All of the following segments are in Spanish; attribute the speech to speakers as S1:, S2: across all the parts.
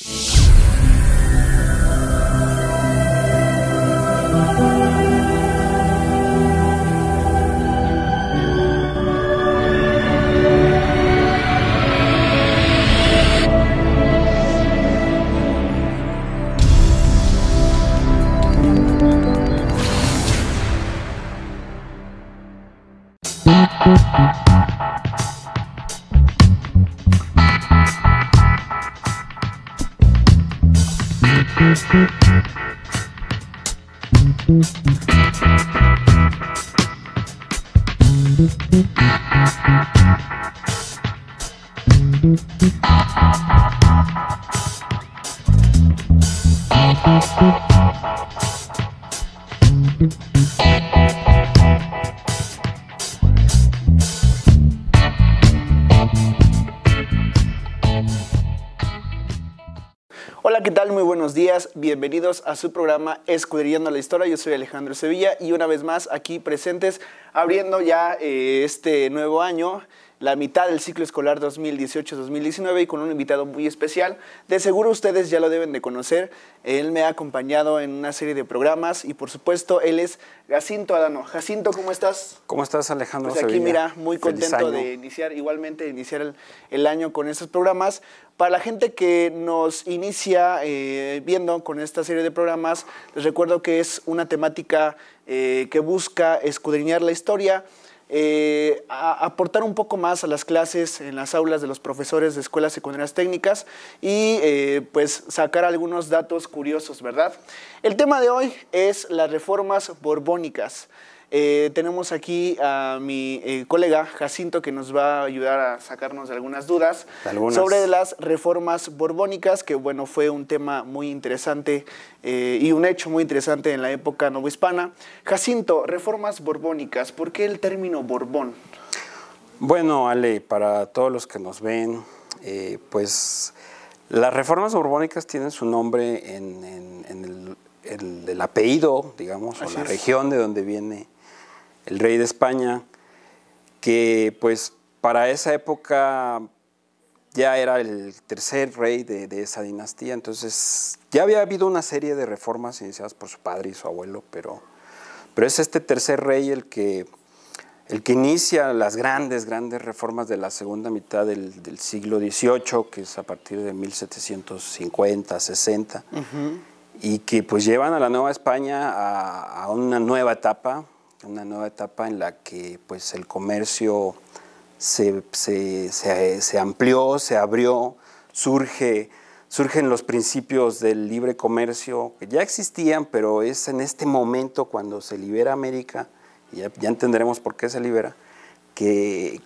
S1: Thank you.
S2: Thank you. días, bienvenidos a su programa Escudriñando la Historia. Yo soy Alejandro Sevilla y una vez más aquí presentes abriendo ya eh, este nuevo año la mitad del ciclo escolar 2018-2019 y con un invitado muy especial. De seguro ustedes ya lo deben de conocer. Él me ha acompañado en una serie de programas y por supuesto él es Jacinto Adano. Jacinto, ¿cómo estás?
S1: ¿Cómo estás Alejandro? Pues aquí mira, muy contento de
S2: iniciar igualmente, iniciar el, año con estos programas. Para la gente que nos inicia eh, viendo con esta serie de programas, les recuerdo que es una temática eh, que busca escudriñar la historia eh, aportar un poco más a las clases en las aulas de los profesores de escuelas secundarias técnicas y eh, pues sacar algunos datos curiosos, ¿verdad? El tema de hoy es las reformas borbónicas. Eh, tenemos aquí a mi eh, colega Jacinto que nos va a ayudar a sacarnos algunas dudas sobre las reformas borbónicas, que bueno, fue un tema muy interesante eh, y un hecho muy interesante en la época novohispana. Jacinto, reformas borbónicas, ¿por qué el término borbón?
S1: Bueno, Ale, para todos los que nos ven, pues las reformas borbónicas tienen su nombre en, el, apellido, digamos, o la región de donde viene el rey de España, que pues para esa época ya era el tercer rey de, esa dinastía, entonces ya había habido una serie de reformas iniciadas por su padre y su abuelo, pero, pero es este tercer rey el que, el que inicia las grandes, grandes reformas de la segunda mitad del, siglo XVIII, que es a partir de 1750, 60, y que pues llevan a la Nueva España a una nueva etapa, una nueva etapa en la que pues, el comercio se, amplió, se abrió, surge, surgen los principios del libre comercio, que ya existían, pero es en este momento cuando se libera América, y ya, ya entenderemos por qué se libera, que,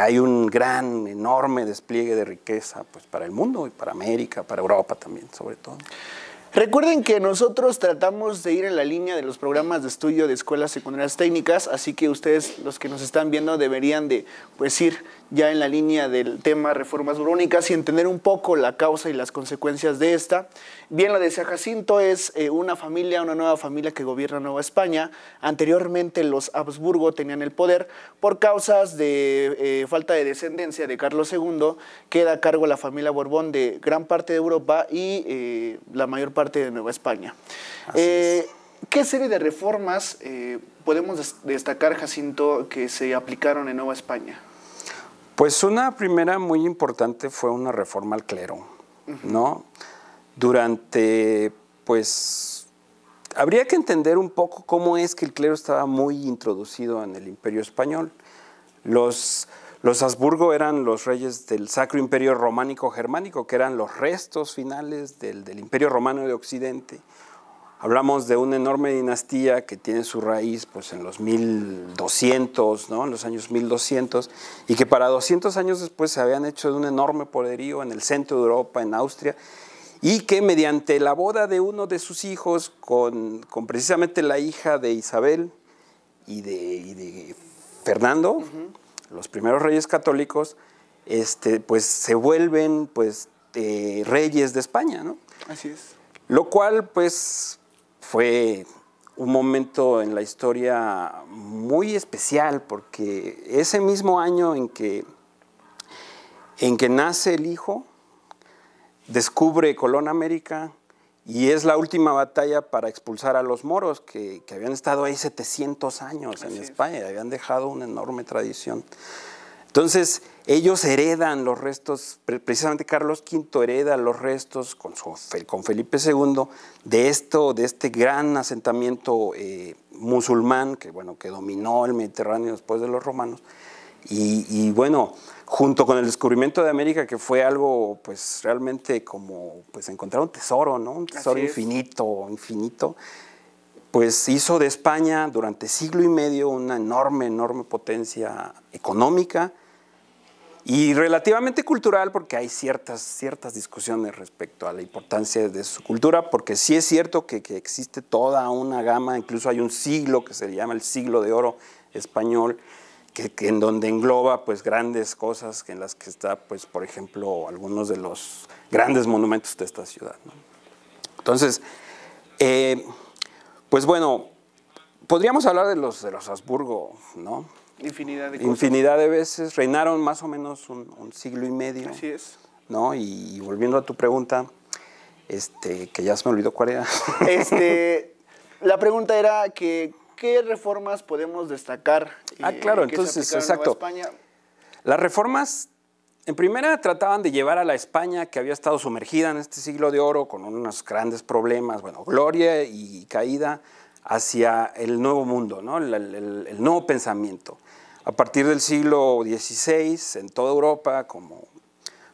S1: hay un gran, enorme despliegue de riqueza pues, para el mundo y para América, para Europa también, sobre todo. Recuerden que nosotros tratamos de ir en la
S2: línea de los programas de estudio de escuelas secundarias técnicas, así que ustedes, los que nos están viendo, deberían de pues ir ya en la línea del tema reformas burónicas y entender un poco la causa y las consecuencias de esta. Bien, lo de Jacinto es eh, una familia, una nueva familia que gobierna Nueva España. Anteriormente los Habsburgo tenían el poder por causas de eh, falta de descendencia de Carlos II, queda a cargo la familia Borbón de gran parte de Europa y eh, la mayor parte parte de Nueva España. Eh, ¿Qué serie de reformas eh, podemos destacar, Jacinto, que se aplicaron en Nueva
S1: España? Pues una primera muy importante fue una reforma al clero, ¿no? Durante, pues, habría que entender un poco cómo es que el clero estaba muy introducido en el imperio español. Los los Habsburgo eran los reyes del Sacro Imperio Románico Germánico, que eran los restos finales del, Imperio Romano de Occidente. Hablamos de una enorme dinastía que tiene su raíz pues, en los 1200, ¿no? en los años 1200, y que para 200 años después se habían hecho de un enorme poderío en el centro de Europa, en Austria, y que mediante la boda de uno de sus hijos con, precisamente la hija de Isabel y de, Fernando, los primeros reyes católicos, este, pues se vuelven pues, eh, reyes de España, ¿no? Así es. Lo cual, pues, fue un momento en la historia muy especial, porque ese mismo año en que, en que nace el hijo, descubre Colón América, y es la última batalla para expulsar a los moros, que, habían estado ahí 700 años en España, habían dejado una enorme tradición. Entonces, ellos heredan los restos, precisamente Carlos V hereda los restos con, con Felipe II de esto, de este gran asentamiento eh, musulmán que, bueno, que dominó el Mediterráneo después de los romanos. Y, bueno, junto con el descubrimiento de América, que fue algo pues realmente como pues encontrar un tesoro, ¿no? Un tesoro infinito, infinito, pues hizo de España durante siglo y medio una enorme, enorme potencia económica y relativamente cultural porque hay ciertas, ciertas discusiones respecto a la importancia de su cultura, porque sí es cierto que existe toda una gama, incluso hay un siglo que se llama el siglo de oro español, en donde engloba pues grandes cosas en las que está pues por ejemplo algunos de los grandes monumentos de esta ciudad. Entonces, eh, pues bueno, podríamos hablar de los, de los Habsburgo, ¿no? Infinidad de Infinidad de veces, reinaron más o menos un, siglo y medio. Así es. ¿no? Y, y, volviendo a tu pregunta, este, que ya se me olvidó cuál era. Este, la
S2: pregunta era que ¿qué reformas podemos destacar? Ah, eh, claro, entonces, exacto.
S1: Las reformas, en primera, trataban de llevar a la España que había estado sumergida en este siglo de oro con unos grandes problemas, bueno, gloria y caída, hacia el nuevo mundo, el, nuevo pensamiento. A partir del siglo XVI, en toda Europa, como,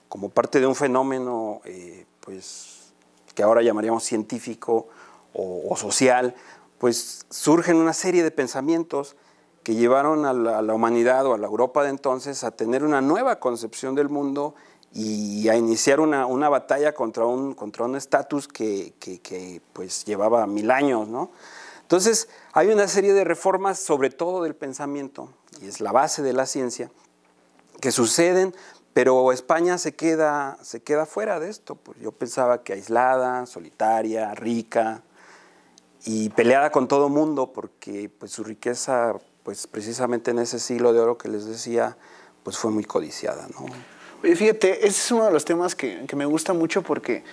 S1: como parte de un fenómeno eh, pues, que ahora llamaríamos científico o, o social, pues surgen una serie de pensamientos que llevaron a la, humanidad o a la Europa de entonces a tener una nueva concepción del mundo y a iniciar una, batalla contra un contra un estatus que, pues llevaba mil años, ¿no? Entonces hay una serie de reformas, sobre todo del pensamiento, y es la base de la ciencia, que suceden, pero España se queda, fuera de esto. Pues yo pensaba que aislada, solitaria, rica, y peleada con todo mundo porque pues, su riqueza, pues precisamente en ese siglo de oro que les decía, pues fue muy codiciada. fíjate, ese es uno de los temas que, que me gusta mucho
S2: porque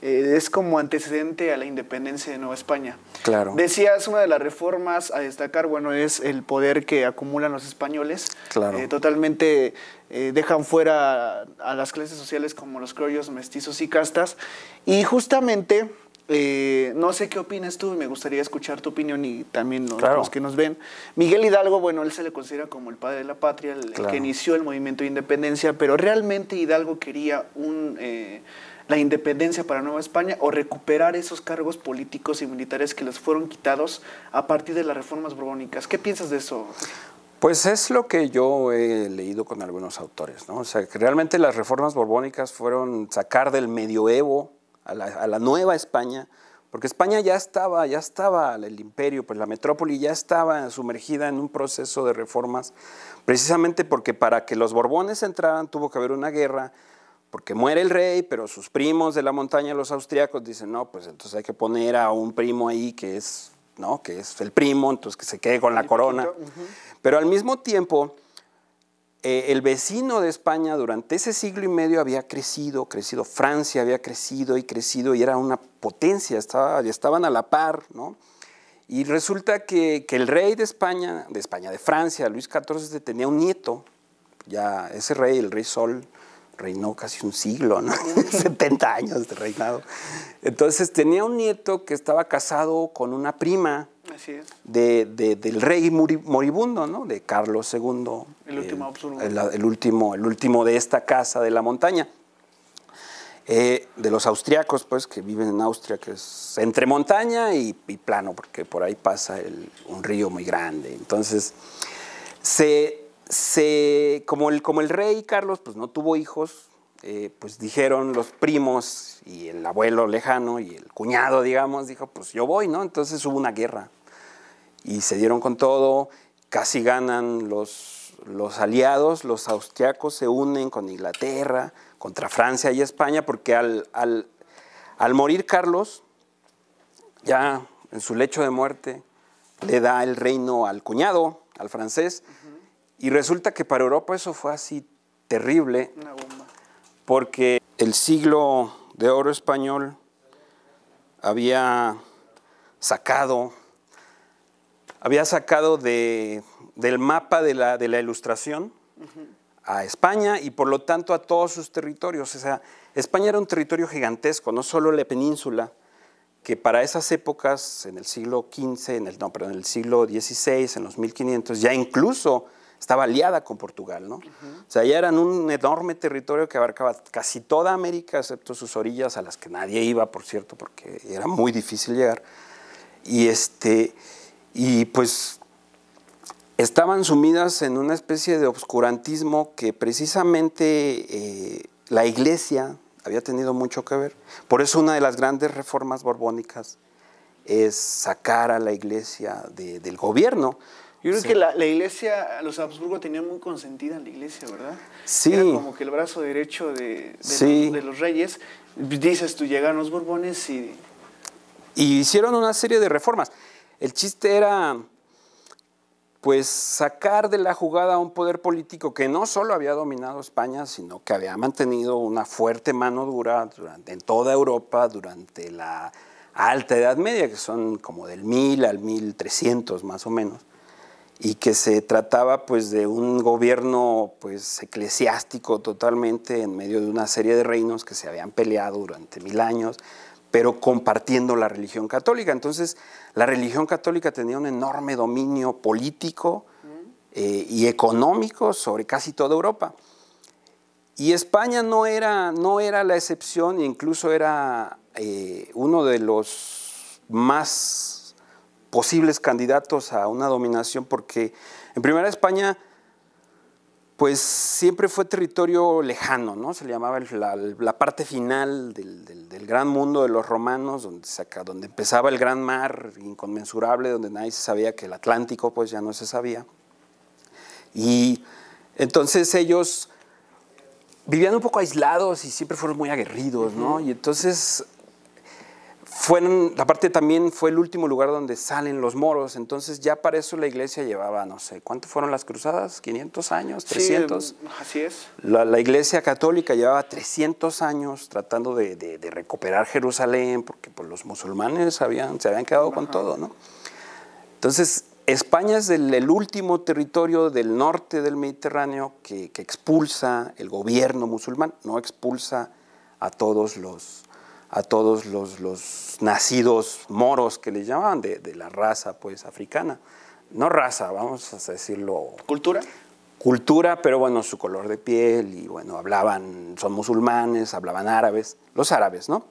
S2: eh, es como antecedente a la independencia de Nueva España. Claro. Decías, una de las reformas a destacar, bueno, es el poder que acumulan los españoles. Claro. Eh, totalmente eh, dejan fuera a, las clases sociales como los criollos, mestizos y castas. Y justamente eh, no sé qué opinas tú, me gustaría escuchar tu opinión y también los, que nos ven. Miguel Hidalgo, bueno, él se le considera como el padre de la patria, el, que inició el movimiento de independencia, pero realmente Hidalgo quería un, eh, la independencia para Nueva España o recuperar esos cargos políticos y militares que les fueron quitados a partir de las reformas borbónicas. ¿Qué piensas de eso?
S1: Pues es lo que yo he leído con algunos autores, ¿no? O sea, que realmente las reformas borbónicas fueron sacar del medioevo a la, Nueva España, porque España ya estaba, ya estaba el imperio, pues la metrópoli ya estaba sumergida en un proceso de reformas, precisamente porque para que los Borbones entraran tuvo que haber una guerra, porque muere el rey, pero sus primos de la montaña, los austriacos, dicen, no, pues entonces hay que poner a un primo ahí que es, ¿no? que es el primo, entonces que se quede con la corona. Pero al mismo tiempo, eh, el vecino de España durante ese siglo y medio había crecido, crecido, Francia había crecido y crecido y era una potencia, estaba, estaban a la par, ¿no? Y resulta que, el rey de España, de España, de Francia, Luis XIV, tenía un nieto, ya ese rey, el rey Sol, reinó casi un siglo, 70 años de reinado. Entonces tenía un nieto que estaba casado con una prima de, del rey moribundo, ¿no? De Carlos II. El último eh, el, el, último, de esta casa de la montaña. Eh, de los austriacos, pues, que viven en Austria, que es entre montaña y, plano, porque por ahí pasa un río muy grande. Entonces, se, se, como, el, como el rey Carlos, pues no tuvo hijos, eh, pues dijeron los primos y el abuelo lejano y el cuñado, digamos, dijo, pues yo voy, ¿no? Entonces hubo una guerra y se dieron con todo, casi ganan los, aliados, los austriacos se unen con Inglaterra, contra Francia y España, porque al, morir Carlos, ya en su lecho de muerte, le da el reino al cuñado, al francés, y resulta que para Europa eso fue así terrible porque el siglo de oro español había sacado, había sacado del mapa de la, ilustración a España y por lo tanto a todos sus territorios. España era un territorio gigantesco, no solo la península, que para esas épocas, en el siglo XV, en el, no, en el siglo XVI, en los 1500, ya incluso estaba aliada con Portugal, ¿no? O sea, ya eran un enorme territorio que abarcaba casi toda América, excepto sus orillas, a las que nadie iba, por cierto, porque era muy difícil llegar. Y, este, y pues estaban sumidas en una especie de obscurantismo que precisamente eh, la iglesia había tenido mucho que ver. Por eso una de las grandes reformas borbónicas es sacar a la iglesia del gobierno, yo creo que la,
S2: iglesia, los Habsburgo tenían muy consentida la iglesia, ¿verdad? Sí. Era como que el brazo derecho de, de, los, reyes. Dices tú, llegan los Borbones y...
S1: Y hicieron una serie de reformas. El chiste era, pues, sacar de la jugada a un poder político que no solo había dominado España, sino que había mantenido una fuerte mano dura durante, en toda Europa durante la Alta Edad Media, que son como del 1000 al 1300 más o menos y que se trataba pues de un gobierno pues eclesiástico totalmente en medio de una serie de reinos que se habían peleado durante mil años, pero compartiendo la religión católica. Entonces la religión católica tenía un enorme dominio político eh, y económico sobre casi toda Europa. Y España no era, no era la excepción, incluso era eh, uno de los más posibles candidatos a una dominación, porque en primera España, pues siempre fue territorio lejano, ¿no? Se le llamaba la, parte final del, gran mundo de los romanos, donde, donde empezaba el gran mar inconmensurable, donde nadie se sabía que el Atlántico, pues ya no se sabía. Y entonces ellos vivían un poco aislados y siempre fueron muy aguerridos, ¿no? Y entonces fueron, la parte también fue el último lugar donde salen los moros, entonces ya para eso la iglesia llevaba, no sé, ¿cuánto fueron las cruzadas? ¿500 años? ¿300? así es. La, iglesia católica llevaba 300 años tratando de, recuperar Jerusalén, porque pues, los musulmanes habían, se habían quedado con todo, ¿no? Entonces, España es el, último territorio del norte del Mediterráneo que expulsa el gobierno musulmán, no expulsa a todos los a todos los, nacidos moros que les llamaban, de, la raza pues africana. No raza, vamos a decirlo. ¿Cultura? Cultura, pero bueno, su color de piel y bueno, hablaban, son musulmanes, hablaban árabes, los árabes, ¿no?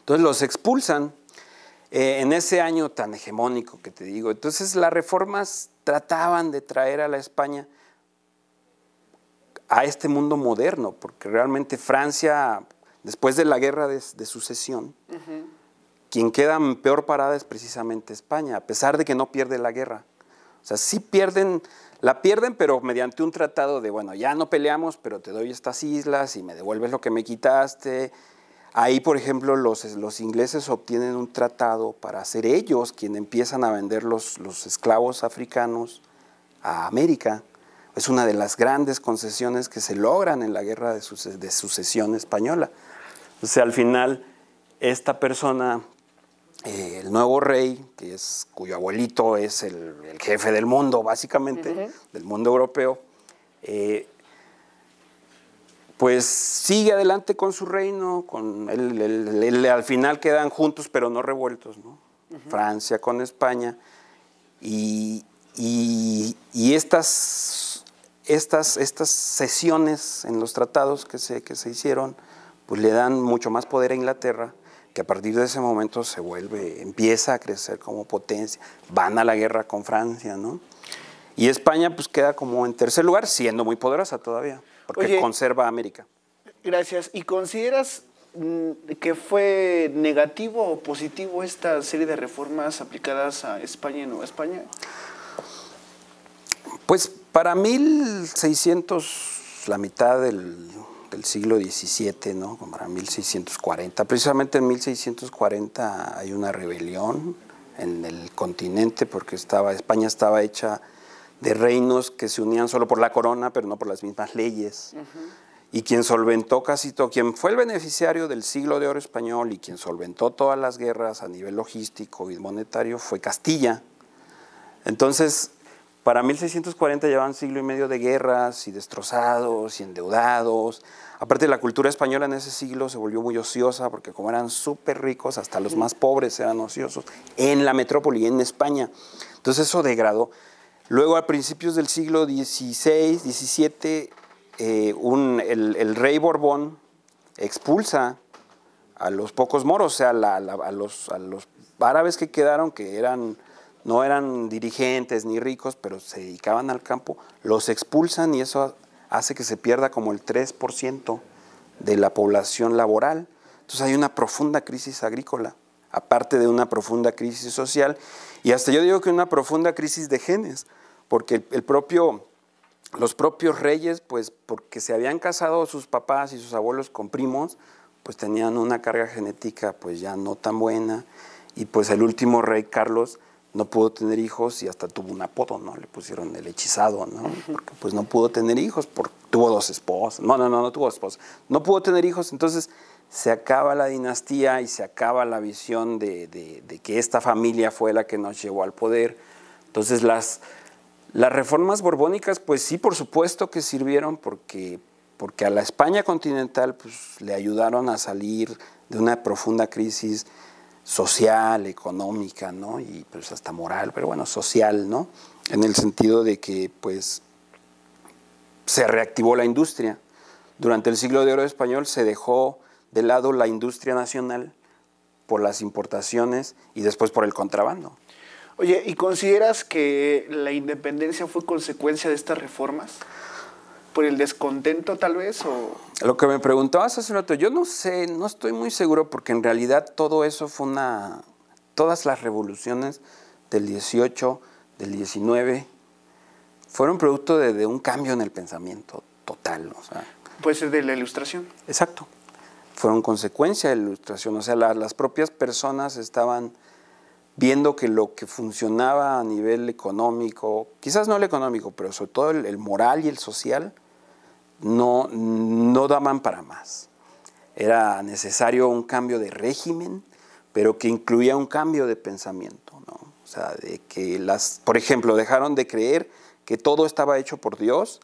S1: Entonces los expulsan eh, en ese año tan hegemónico que te digo. Entonces las reformas trataban de traer a la España a este mundo moderno, porque realmente Francia Después de la guerra de, sucesión, quien queda en peor parada es precisamente España, a pesar de que no pierde la guerra. O sea, sí pierden, la pierden, pero mediante un tratado de, bueno, ya no peleamos, pero te doy estas islas y me devuelves lo que me quitaste. Ahí, por ejemplo, los, ingleses obtienen un tratado para ser ellos quienes empiezan a vender los, esclavos africanos a América. Es una de las grandes concesiones que se logran en la guerra de sucesión española. O sea, al final esta persona, eh, el nuevo rey, que es, cuyo abuelito es el, jefe del mundo básicamente, del mundo europeo, eh, pues sigue adelante con su reino, con el, al final quedan juntos pero no revueltos, ¿no? Francia con España, y, y estas, estas, estas, sesiones en los tratados que se, que se hicieron pues le dan mucho más poder a Inglaterra, que a partir de ese momento se vuelve, empieza a crecer como potencia, van a la guerra con Francia, ¿no? Y España pues queda como en tercer lugar, siendo muy poderosa todavía, porque conserva América.
S2: Gracias. ¿Y consideras mm, que fue negativo o positivo esta serie de reformas aplicadas a España y Nueva España?
S1: Pues para 1600, la mitad del del siglo XVII, ¿no? para 1640. Precisamente en 1640 hay una rebelión en el continente porque España estaba hecha de reinos que se unían solo por la corona, pero no por las mismas leyes. Y quien solventó casi todo, quien fue el beneficiario del siglo de oro español y quien solventó todas las guerras a nivel logístico y monetario fue Castilla. Entonces, para 1640 llevaban siglo y medio de guerras y destrozados y endeudados. Aparte, la cultura española en ese siglo se volvió muy ociosa porque como eran súper ricos, hasta los más pobres eran ociosos en la metrópoli, en España. Entonces eso degradó. Luego, a principios del siglo XVI, XVII, eh, el, rey Borbón expulsa a los pocos moros, o sea, los, a los árabes que quedaron, que eran no eran dirigentes ni ricos, pero se dedicaban al campo, los expulsan y eso hace que se pierda como el 3% de la población laboral. Entonces hay una profunda crisis agrícola, aparte de una profunda crisis social y hasta yo digo que una profunda crisis de genes, porque propio, los propios reyes, pues porque se habían casado sus papás y sus abuelos con primos, pues tenían una carga genética pues ya no tan buena y pues el último rey Carlos no pudo tener hijos y hasta tuvo un apodo, ¿no? Le pusieron el hechizado, ¿no? Porque pues no pudo tener hijos, porque tuvo dos esposas. No, no, no, no tuvo esposas. No pudo tener hijos, entonces se acaba la dinastía y se acaba la visión de, que esta familia fue la que nos llevó al poder. Entonces las, las reformas borbónicas, pues sí, por supuesto que sirvieron porque, porque a la España continental pues, le ayudaron a salir de una profunda crisis social, económica, ¿no? Y pues hasta moral, pero bueno, social, ¿no? En el sentido de que pues se reactivó la industria. Durante el siglo de oro español se dejó de lado la industria nacional por las importaciones y después por el contrabando. Oye,
S2: ¿y consideras que la independencia fue consecuencia de estas reformas? por el descontento tal vez? O...
S1: Lo que me preguntabas hace un rato, yo no sé, no estoy muy seguro porque en realidad todo eso fue una... Todas las revoluciones del 18, del 19, fueron producto de, un cambio en el pensamiento total. O sea,
S2: pues, de la ilustración.
S1: Exacto. Fueron consecuencia de la ilustración. O sea, las propias personas estaban viendo que lo que funcionaba a nivel económico, quizás no el económico, pero sobre todo el moral y el social, no, no daban para más. Era necesario un cambio de régimen, pero que incluía un cambio de pensamiento. ¿no? O de que las, por ejemplo, dejaron de creer que todo estaba hecho por Dios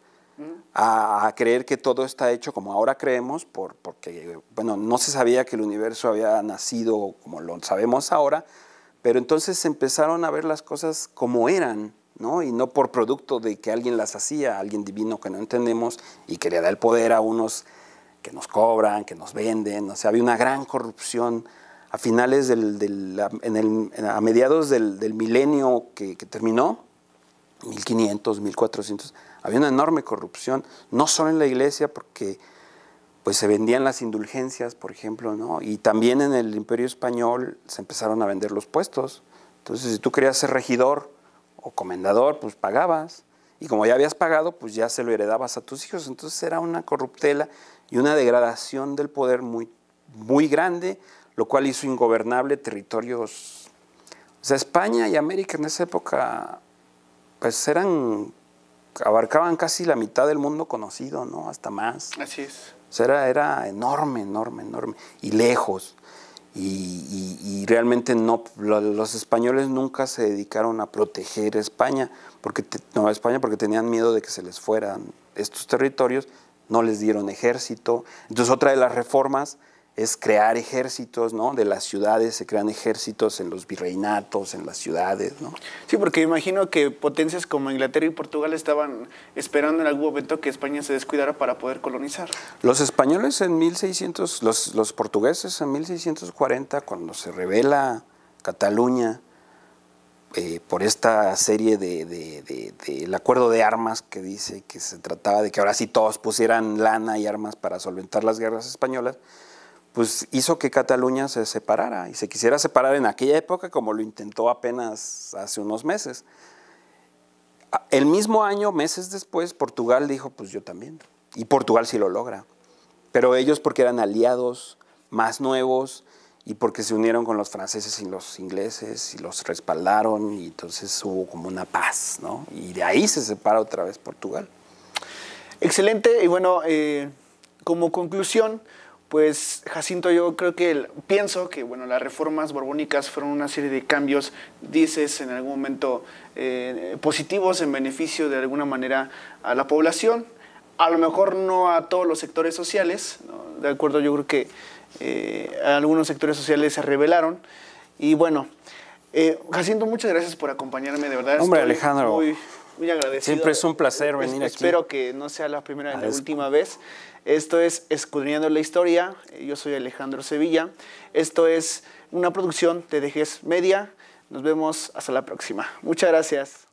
S1: a, creer que todo está hecho como ahora creemos, porque bueno, no se sabía que el universo había nacido como lo sabemos ahora, pero entonces empezaron a ver las cosas como eran y no por producto de que alguien las hacía, alguien divino que no entendemos y que le da el poder a unos que nos cobran, que nos venden. O sea, había una gran corrupción a finales del, en el, a mediados del, milenio que, terminó, 1500, 1400, había una enorme corrupción, no solo en la iglesia, porque pues se vendían las indulgencias, por ejemplo, ¿no? Y también en el Imperio Español se empezaron a vender los puestos. Entonces, si tú querías ser regidor o comendador, pues pagabas. Y como ya habías pagado, pues ya se lo heredabas a tus hijos. Entonces era una corruptela y una degradación del poder muy, muy grande, lo cual hizo ingobernable territorios. O sea, España y América en esa época, pues eran, abarcaban casi la mitad del mundo conocido, ¿no? Hasta más. Así es. O sea, era, era enorme, enorme, enorme. Y lejos. Y, realmente no los españoles nunca se dedicaron a proteger España porque no España porque tenían miedo de que se les fueran estos territorios no les dieron ejército entonces otra de las reformas es crear ejércitos, ¿no? De las ciudades se crean ejércitos en los virreinatos, en las ciudades, ¿no?
S2: Sí, porque imagino que potencias como Inglaterra y Portugal estaban esperando en algún momento que España se descuidara para poder colonizar.
S1: Los españoles en 1600, los, portugueses en 1640, cuando se revela Cataluña eh, por esta serie del acuerdo de armas que dice que se trataba de que ahora sí todos pusieran lana y armas para solventar las guerras españolas, pues hizo que Cataluña se separara y se quisiera separar en aquella época como lo intentó apenas hace unos meses. El mismo año, meses después, Portugal dijo, pues yo también. Y Portugal sí lo logra. Pero ellos porque eran aliados más nuevos y porque se unieron con los franceses y los ingleses y los respaldaron y entonces hubo como una paz, ¿no? Y de ahí se separa otra vez Portugal.
S2: Excelente. Y bueno, eh, como conclusión, pues Jacinto, yo creo que pienso que bueno, las reformas borbónicas fueron una serie de cambios, dices en algún momento, eh, positivos en beneficio de alguna manera a la población, a lo mejor no a todos los sectores sociales, de acuerdo, yo creo que eh, algunos sectores sociales se rebelaron y bueno, eh, Jacinto, muchas gracias por acompañarme, de verdad. Hombre, Alejandro muy agradecido. Siempre es un placer venir aquí. Espero que no sea la primera y la última vez. Esto es Escudriñando la Historia. Yo soy Alejandro Sevilla. Esto es una producción de Dejes Media. Nos vemos hasta la próxima. Muchas gracias.